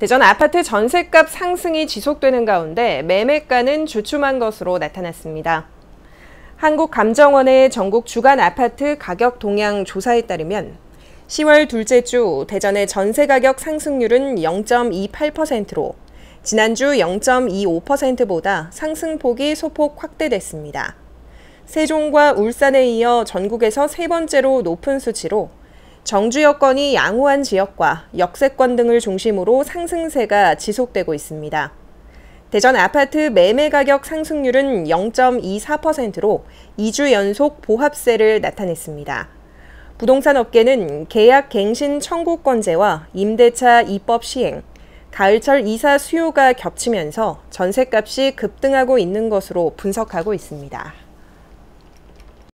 대전 아파트 전셋값 상승이 지속되는 가운데 매매가는 주춤한 것으로 나타났습니다. 한국감정원의 전국 주간 아파트 가격 동향 조사에 따르면 10월 둘째 주 대전의 전세 가격 상승률은 0.28%로 지난주 0.25%보다 상승폭이 소폭 확대됐습니다. 세종과 울산에 이어 전국에서 세 번째로 높은 수치로 정주 여건이 양호한 지역과 역세권 등을 중심으로 상승세가 지속되고 있습니다. 대전 아파트 매매 가격 상승률은 0.24%로 2주 연속 보합세를 나타냈습니다. 부동산 업계는 계약 갱신 청구권제와 임대차 입법 시행, 가을철 이사 수요가 겹치면서 전셋값이 급등하고 있는 것으로 분석하고 있습니다.